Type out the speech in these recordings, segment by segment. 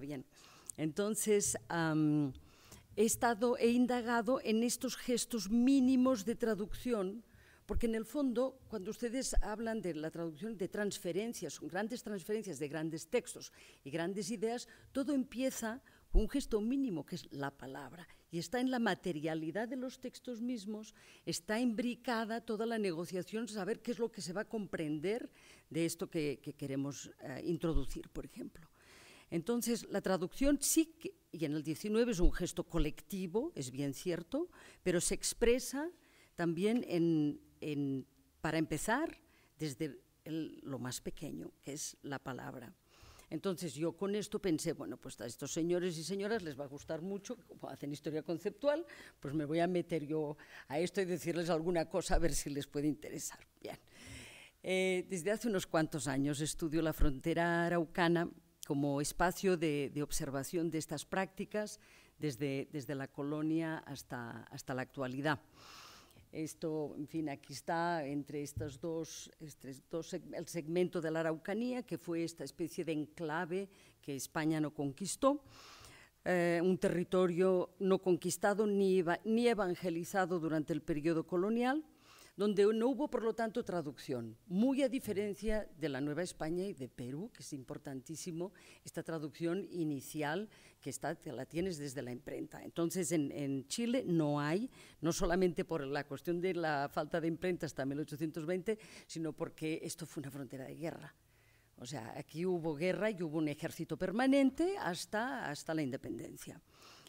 bien. Entonces, he estado, he indagado en estos gestos mínimos de traducción, porque en el fondo, cuando ustedes hablan de la traducción de transferencias, son grandes transferencias de grandes textos y grandes ideas, todo empieza con un gesto mínimo, que es la palabra. Y está en la materialidad de los textos mismos, está imbricada toda la negociación, saber qué es lo que se va a comprender de esto que, queremos eh, introducir, por ejemplo. Entonces, la traducción sí y en el 19 es un gesto colectivo, es bien cierto, pero se expresa también en, para empezar, desde lo más pequeño, que es la palabra. Entonces yo con esto pensé, bueno, pues a estos señores y señoras les va a gustar mucho, como hacen historia conceptual, pues me voy a meter yo a esto y decirles alguna cosa a ver si les puede interesar. Bien. Eh, desde hace unos cuantos años estudio la frontera araucana como espacio de, observación de estas prácticas desde, desde la colonia hasta, hasta la actualidad. Esto, en fin, aquí está entre estos dos, este, el segmento de la Araucanía, que fue esta especie de enclave que España no conquistó, eh, un territorio no conquistado ni, ni evangelizado durante el periodo colonial, donde no hubo, por lo tanto, traducción. Muy a diferencia de la Nueva España y de Perú, que es importantísimo, esta traducción inicial que está, la tienes desde la imprenta. Entonces, en, Chile no hay, no solamente por la cuestión de la falta de imprenta hasta 1820, sino porque esto fue una frontera de guerra. O sea, aquí hubo guerra y hubo un ejército permanente hasta, hasta la independencia.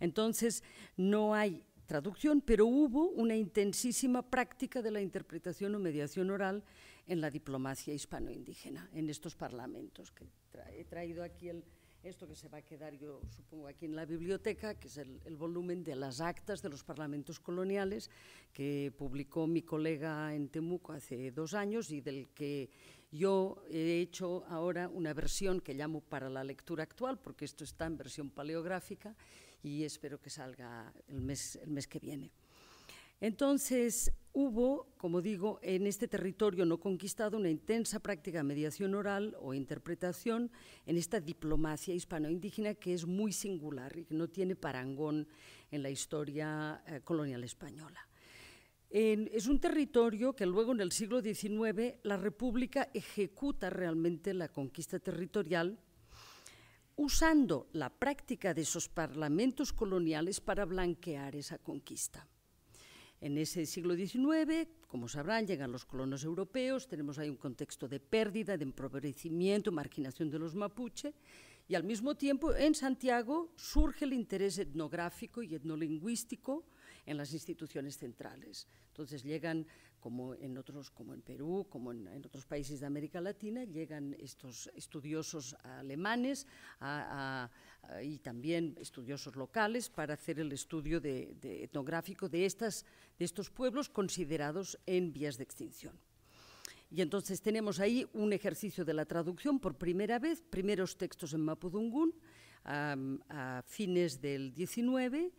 Entonces, no hay traducción, pero hubo una intensísima práctica de la interpretación o mediación oral en la diplomacia hispanoindígena en estos parlamentos que he traído aquí el, esto que se va a quedar, yo supongo, aquí en la biblioteca, que es el, volumen de las actas de los parlamentos coloniales que publicó mi colega en Temuco hace dos años y del que yo he hecho ahora una versión que llamo para la lectura actual, porque esto está en versión paleográfica y espero que salga el mes, el mes que viene. Entonces, hubo, como digo, en este territorio no conquistado una intensa práctica de mediación oral o interpretación en esta diplomacia hispano-indígena que es muy singular y que no tiene parangón en la historia eh, colonial española. es un territorio que luego en el siglo XIX la República ejecuta realmente la conquista territorial usando la práctica de esos parlamentos coloniales para blanquear esa conquista. En ese siglo XIX, como sabrán, llegan los colonos europeos, tenemos ahí un contexto de pérdida, de empobrecimiento, marginación de los mapuche, y al mismo tiempo en Santiago surge el interés etnográfico y etnolingüístico en las instituciones centrales. Entonces llegan como en otros, como en Perú, como en, otros países de América Latina, llegan estos estudiosos alemanes y también estudiosos locales para hacer el estudio de, etnográfico de, estas, de estos pueblos considerados en vías de extinción. Y entonces tenemos ahí un ejercicio de la traducción por primera vez, primeros textos en Mapudungún a fines del 19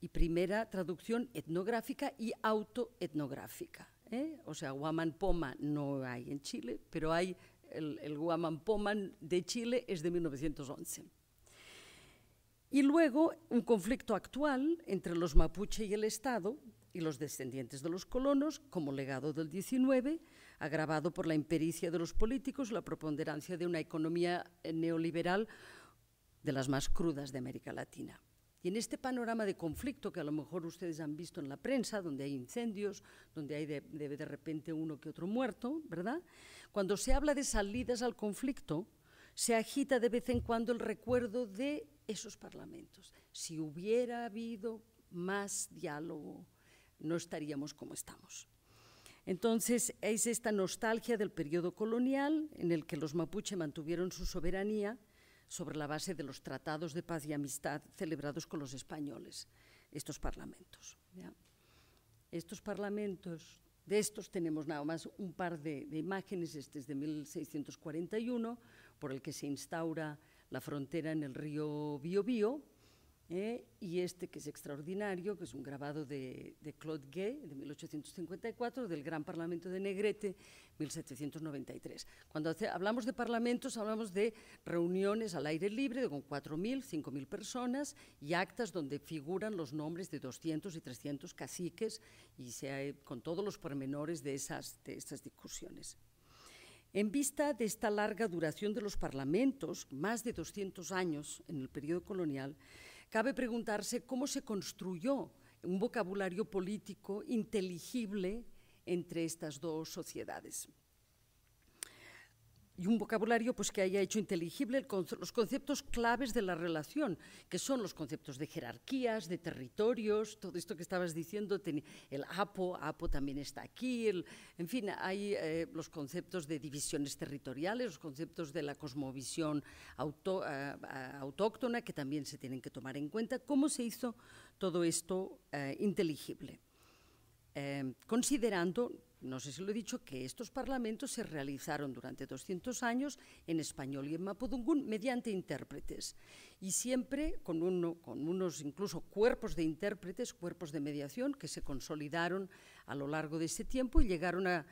y primera traducción etnográfica y autoetnográfica. ¿eh? o sea, Guaman-Poma no hay en Chile, pero hay el, Guaman-Poma de Chile es de 1911. Y luego un conflicto actual entre los mapuche y el Estado y los descendientes de los colonos como legado del 19, agravado por la impericia de los políticos, la preponderancia de una economía neoliberal de las más crudas de América Latina. Y en este panorama de conflicto que a lo mejor ustedes han visto en la prensa, donde hay incendios, donde hay de, repente uno que otro muerto, ¿verdad? Cuando se habla de salidas al conflicto, se agita de vez en cuando el recuerdo de esos parlamentos. Si hubiera habido más diálogo, no estaríamos como estamos. Entonces, es esta nostalgia del periodo colonial en el que los mapuche mantuvieron su soberanía sobre la base de los tratados de paz y amistad celebrados con los españoles, estos parlamentos. Estos parlamentos, de estos tenemos nada más un par de, de imágenes, este es de 1641, por el que se instaura la frontera en el río Biobío, ¿eh? y este que es extraordinario, que es un grabado de, Claude Gay de 1854, del Gran Parlamento de Negrete, 1793. Cuando hablamos de parlamentos, hablamos de reuniones al aire libre con 4.000, 5.000 personas y actas donde figuran los nombres de 200 y 300 caciques y con todos los pormenores de esas, de esas discusiones. En vista de esta larga duración de los parlamentos, más de 200 años en el periodo colonial, Cabe preguntarse cómo se construyó un vocabulario político inteligible entre estas dos sociedades y un vocabulario pues, que haya hecho inteligible los conceptos claves de la relación, que son los conceptos de jerarquías, de territorios, todo esto que estabas diciendo, el APO, APO también está aquí, en fin, hay eh, los conceptos de divisiones territoriales, los conceptos de la cosmovisión eh, autóctona, que también se tienen que tomar en cuenta. ¿Cómo se hizo todo esto eh, inteligible? considerando no sé si lo he dicho, que estos parlamentos se realizaron durante 200 años en español y en mapudungún mediante intérpretes y siempre con, unos incluso cuerpos de intérpretes, cuerpos de mediación que se consolidaron a lo largo de ese tiempo y llegaron a,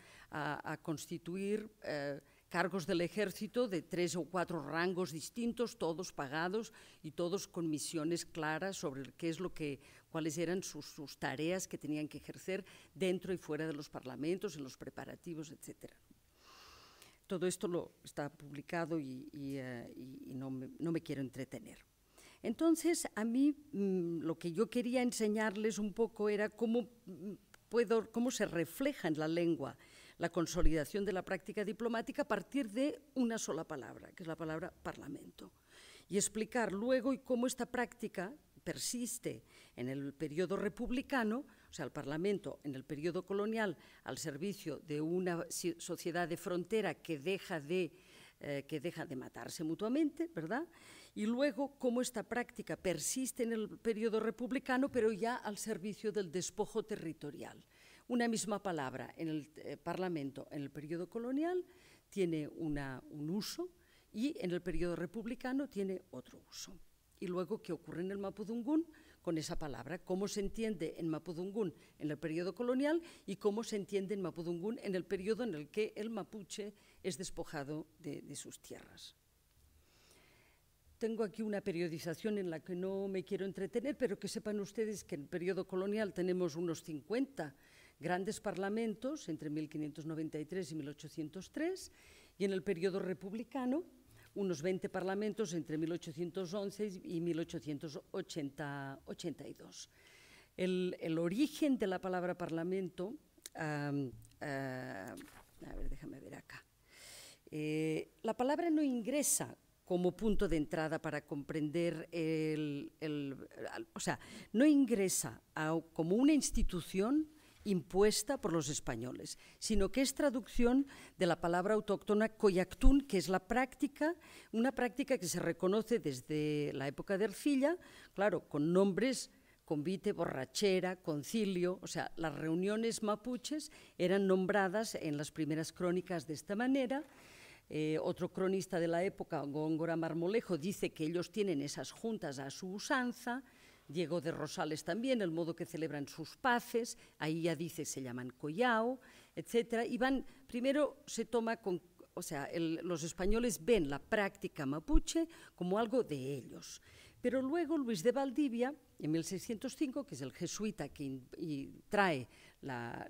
constituir... Eh, cargos del ejército de tres o cuatro rangos distintos, todos pagados y todos con misiones claras sobre qué es lo que, cuáles eran sus, tareas que tenían que ejercer dentro y fuera de los parlamentos, en los preparativos, etcétera. Todo esto lo está publicado y, eh, no, me, no, me, quiero entretener. Entonces, a mí mm, lo que yo quería enseñarles un poco era cómo, mm, puedo, cómo se refleja en la lengua la consolidación de la práctica diplomática a partir de una sola palabra, que es la palabra parlamento, y explicar luego cómo esta práctica persiste en el periodo republicano, o sea, el Parlamento en el periodo colonial al servicio de una sociedad de frontera que deja de, eh, que deja de matarse mutuamente, ¿verdad? Y luego cómo esta práctica persiste en el periodo republicano, pero ya al servicio del despojo territorial una misma palabra en el eh, Parlamento en el periodo colonial tiene un uso y en el periodo republicano tiene otro uso. Y luego, ¿qué ocurre en el Mapudungún con esa palabra? ¿Cómo se entiende en Mapudungún en el periodo colonial y cómo se entiende en Mapudungún en el periodo en el que el mapuche es despojado de, de sus tierras? tengo aquí una periodización en la que no me quiero entretener, pero que sepan ustedes que en el periodo colonial tenemos unos 50 grandes parlamentos entre 1593 y 1803 y en el periodo republicano unos 20 parlamentos entre 1811 y 1882. El, origen de la palabra parlamento, a ver, déjame ver acá. Eh, la palabra no ingresa como punto de entrada para comprender el, o sea, no ingresa como una institución impuesta por los españoles, sino que es traducción de la palabra autóctona coyactún, que es la práctica, una práctica que se reconoce desde la época de Ercilla, claro, con nombres convite, borrachera, concilio, o sea, las reuniones mapuches eran nombradas en las primeras crónicas de esta manera. Eh, otro cronista de la época, Góngora Marmolejo, dice que ellos tienen esas juntas a su usanza Diego de Rosales también, el modo que celebran sus paces, ahí ya dice se llaman collao, etcétera. Y van, primero se toma con, o sea, los españoles ven la práctica mapuche como algo de ellos. Pero luego Luis de Valdivia, en 1605, que es el jesuita que trae la,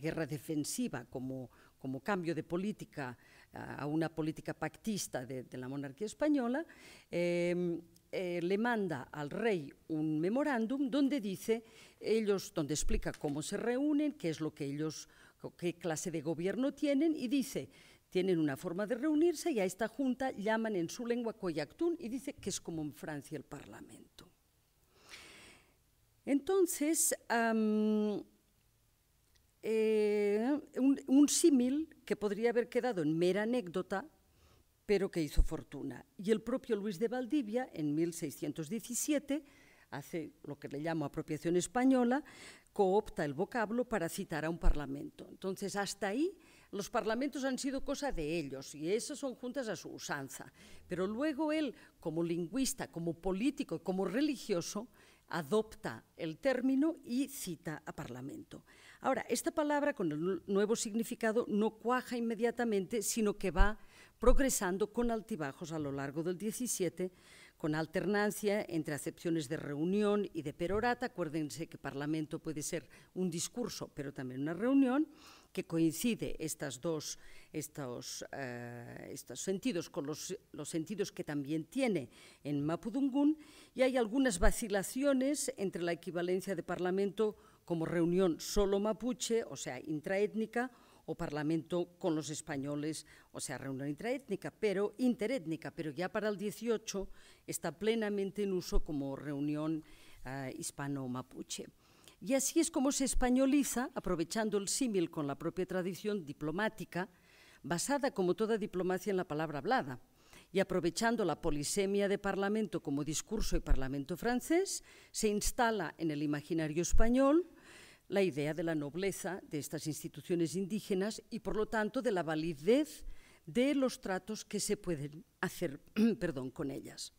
guerra defensiva como, como cambio de política a una política pactista de, la monarquía española, em, eh, le manda al rey un memorándum donde dice ellos, donde explica cómo se reúnen, qué es lo que ellos, qué clase de gobierno tienen y dice tienen una forma de reunirse y a esta junta llaman en su lengua Coyactún y dice que es como en Francia el Parlamento. Entonces, eh, un símil que podría haber quedado en mera anécdota pero que hizo fortuna. Y el propio Luis de Valdivia, en 1617, hace lo que le llamo apropiación española, coopta el vocablo para citar a un parlamento. Entonces, hasta ahí los parlamentos han sido cosa de ellos y esas son juntas a su usanza. Pero luego él, como lingüista, como político, como religioso, adopta el término y cita a parlamento. Ahora, esta palabra con el nuevo significado no cuaja inmediatamente, sino que va progresando con altibajos a lo largo del 17, con alternancia entre acepciones de reunión y de perorata. Acuérdense que Parlamento puede ser un discurso, pero también una reunión, que coincide estas dos, estos, eh, estos sentidos con los, los, sentidos que también tiene en Mapudungún, y hay algunas vacilaciones entre la equivalencia de Parlamento como reunión solo mapuche, o sea, intraétnica, o Parlamento con los españoles, o sea, reunión intraétnica, pero interétnica, pero ya para el 18 está plenamente en uso como reunión ah, hispano-mapuche. Y así es como se españoliza, aprovechando el símil con la propia tradición diplomática, basada como toda diplomacia en la palabra hablada, y aprovechando la polisemia de Parlamento como discurso y Parlamento francés, se instala en el imaginario español la idea de la nobleza de estas instituciones indígenas y, por lo tanto, de la validez de los tratos que se pueden hacer perdón, con ellas.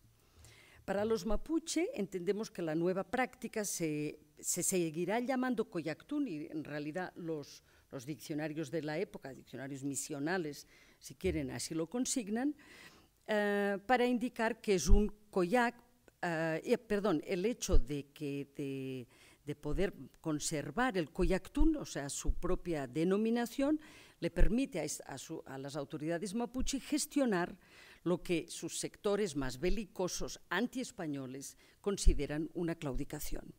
Para los mapuche entendemos que la nueva práctica se, seguirá llamando coyactún y en realidad los, diccionarios de la época, diccionarios misionales, si quieren, así lo consignan, eh, para indicar que es un koyak, eh, perdón, el hecho de que de poder conservar el Coyactún, o sea, su propia denominación, le permite a, las autoridades mapuche gestionar lo que sus sectores más belicosos, anti españoles, consideran una claudicación.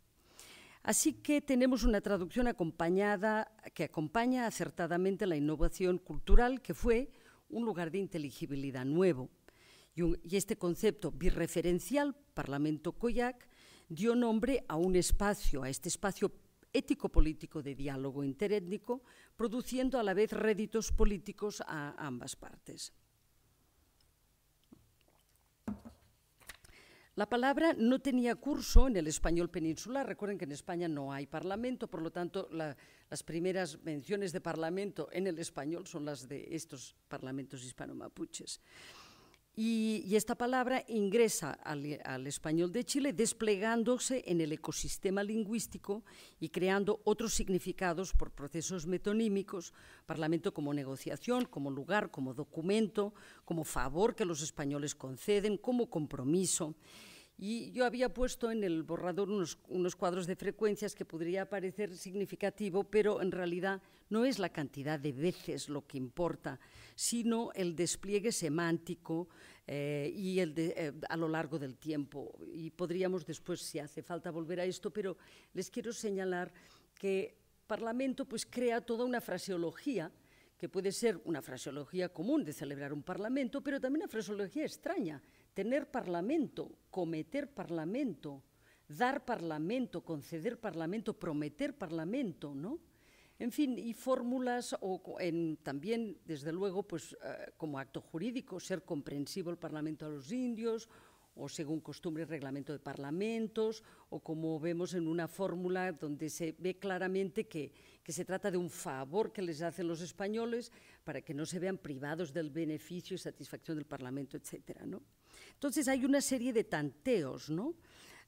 Así que tenemos una traducción acompañada, que acompaña acertadamente la innovación cultural, que fue un lugar de inteligibilidad nuevo. Y, y este concepto birreferencial, Parlamento Coyac, dio nombre a un espacio, a este espacio ético-político de diálogo interétnico, produciendo a la vez réditos políticos a ambas partes. La palabra no tenía curso en el español peninsular. Recuerden que en España no hay parlamento, por lo tanto las primeras menciones de parlamento en el español son las de estos parlamentos hispano-mapuches. Y, esta palabra ingresa al, al, español de Chile desplegándose en el ecosistema lingüístico y creando otros significados por procesos metonímicos, parlamento como negociación, como lugar, como documento, como favor que los españoles conceden, como compromiso. Y yo había puesto en el borrador unos, cuadros de frecuencias que podría parecer significativo, pero en realidad no es la cantidad de veces lo que importa, sino el despliegue semántico eh, y el eh, a lo largo del tiempo. Y podríamos después, si hace falta, volver a esto, pero les quiero señalar que Parlamento pues, crea toda una fraseología que puede ser una fraseología común de celebrar un Parlamento, pero también una fraseología extraña tener parlamento, cometer parlamento, dar parlamento, conceder parlamento, prometer parlamento, ¿no? En fin, y fórmulas, o en, también, desde luego, pues eh, como acto jurídico, ser comprensivo el Parlamento a los indios, o según costumbre reglamento de parlamentos, o como vemos en una fórmula donde se ve claramente que, que se trata de un favor que les hacen los españoles para que no se vean privados del beneficio y satisfacción del Parlamento, etcétera, ¿no? Entonces hay una serie de tanteos, ¿no?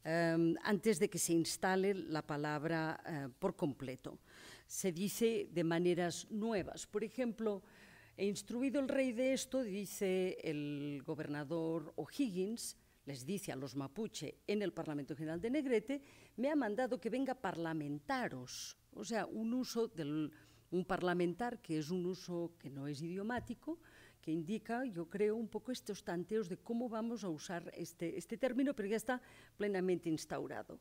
Em, antes de que se instale la palabra eh, por completo. Se dice de maneras nuevas. Por ejemplo, he instruido el rey de esto, dice el gobernador O'Higgins, les dice a los mapuche en el Parlamento General de Negrete, me ha mandado que venga parlamentaros, o sea, un uso de un parlamentar que es un uso que no es idiomático, que indica, yo creo, un poco estos tanteos de cómo vamos a usar este, este, término, pero ya está plenamente instaurado.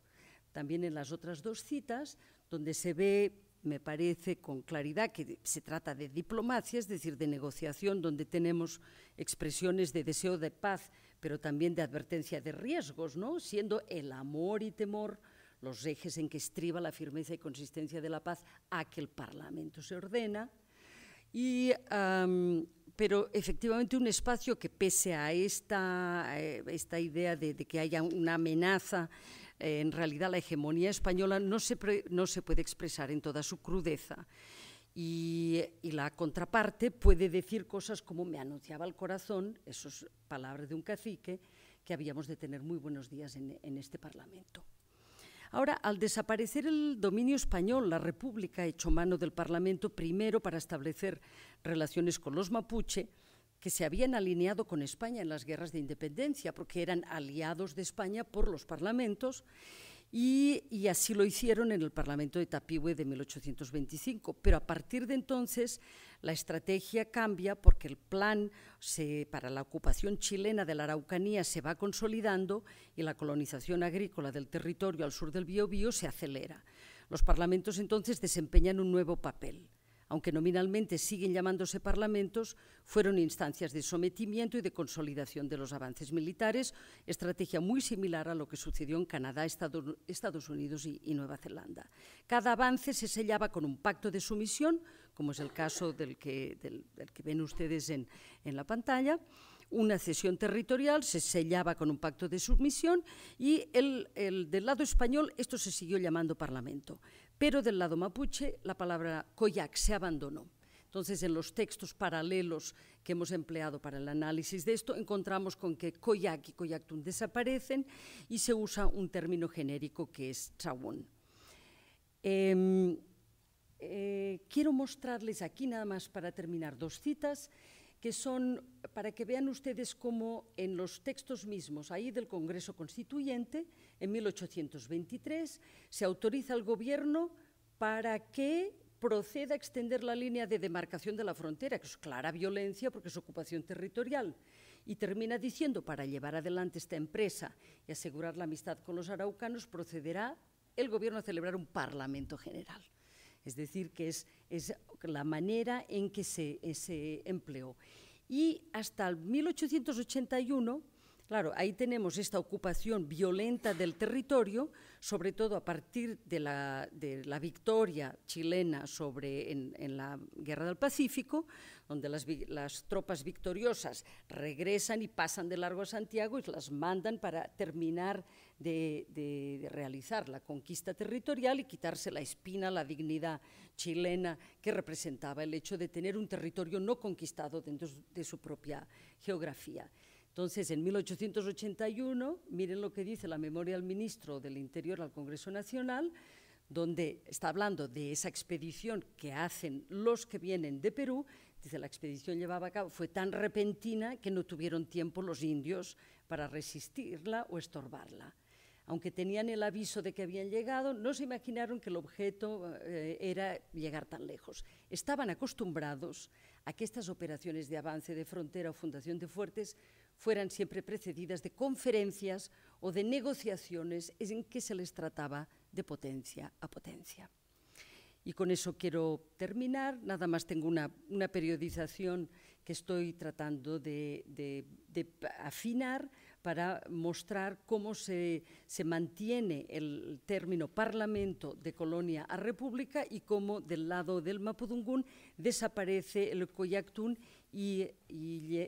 También en las otras dos citas, donde se ve me parece con claridad que se trata de diplomacia, es decir, de negociación, donde tenemos expresiones de deseo de paz, pero también de advertencia de riesgos, ¿no? siendo el amor y temor los ejes en que estriba la firmeza y consistencia de la paz a que el Parlamento se ordena, y, pero efectivamente un espacio que pese a esta, eh, idea de, que haya una amenaza, eh, en realidad la hegemonía española no se, no se puede expresar en toda su crudeza. Y, la contraparte puede decir cosas como me anunciaba el corazón, eso palabras de un cacique, que habíamos de tener muy buenos días en este Parlamento. Ahora, al desaparecer el dominio español, la República echó mano del Parlamento primero para establecer relaciones con los mapuche, que se habían alineado con España en las guerras de independencia, porque eran aliados de España por los parlamentos, y, así lo hicieron en el Parlamento de Tapihue de 1825. Pero a partir de entonces la estrategia cambia porque el plan para la ocupación chilena de la Araucanía se va consolidando y la colonización agrícola del territorio al sur del Biobío se acelera. Los parlamentos entonces desempeñan un nuevo papel aunque nominalmente siguen llamándose parlamentos, fueron instancias de sometimiento y de consolidación de los avances militares, estrategia muy similar a lo que sucedió en Canadá, Estados Unidos y, Nueva Zelanda. Cada avance se sellaba con un pacto de sumisión, como es el caso del que, ven ustedes en, la pantalla, una cesión territorial, se sellaba con un pacto de sumisión y del lado español esto se siguió llamando Parlamento pero del lado mapuche la palabra koyak se abandonó. Entonces, en los textos paralelos que hemos empleado para el análisis de esto, encontramos con que koyak y koyaktun desaparecen y se usa un término genérico que es chawón. Em, eh, quiero mostrarles aquí nada más para terminar dos citas que son, para que vean ustedes cómo en los textos mismos, ahí del Congreso Constituyente, en 1823, se autoriza al Gobierno para que proceda a extender la línea de demarcación de la frontera, que es clara violencia porque es ocupación territorial, y termina diciendo, para llevar adelante esta empresa y asegurar la amistad con los araucanos, procederá el Gobierno a celebrar un Parlamento General. Es decir, que es, la manera en que se, eh, empleó. Y hasta el 1881 Claro, ahí tenemos esta ocupación violenta del territorio, sobre todo a partir de la, victoria chilena sobre, en, la Guerra del Pacífico, donde las, las, tropas victoriosas regresan y pasan de largo a Santiago y las mandan para terminar de, realizar la conquista territorial y quitarse la espina, la dignidad chilena que representaba el hecho de tener un territorio no conquistado dentro de su propia geografía. Entonces, en 1881, miren lo que dice la memoria al ministro del Interior al Congreso Nacional, donde está hablando de esa expedición que hacen los que vienen de Perú, dice la expedición llevaba a cabo, fue tan repentina que no tuvieron tiempo los indios para resistirla o estorbarla aunque tenían el aviso de que habían llegado, no se imaginaron que el objeto eh, era llegar tan lejos. Estaban acostumbrados a que estas operaciones de avance de frontera o fundación de fuertes fueran siempre precedidas de conferencias o de negociaciones en que se les trataba de potencia a potencia. Y con eso quiero terminar. Nada más tengo una, periodización que estoy tratando de afinar para mostrar cómo se, se mantiene el término Parlamento de colonia a república y cómo del lado del Mapudungún desaparece el Coyactún y,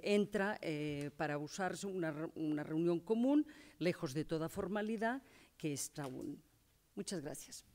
entra eh, para usarse una, una reunión común, lejos de toda formalidad, que es Traún. Muchas gracias.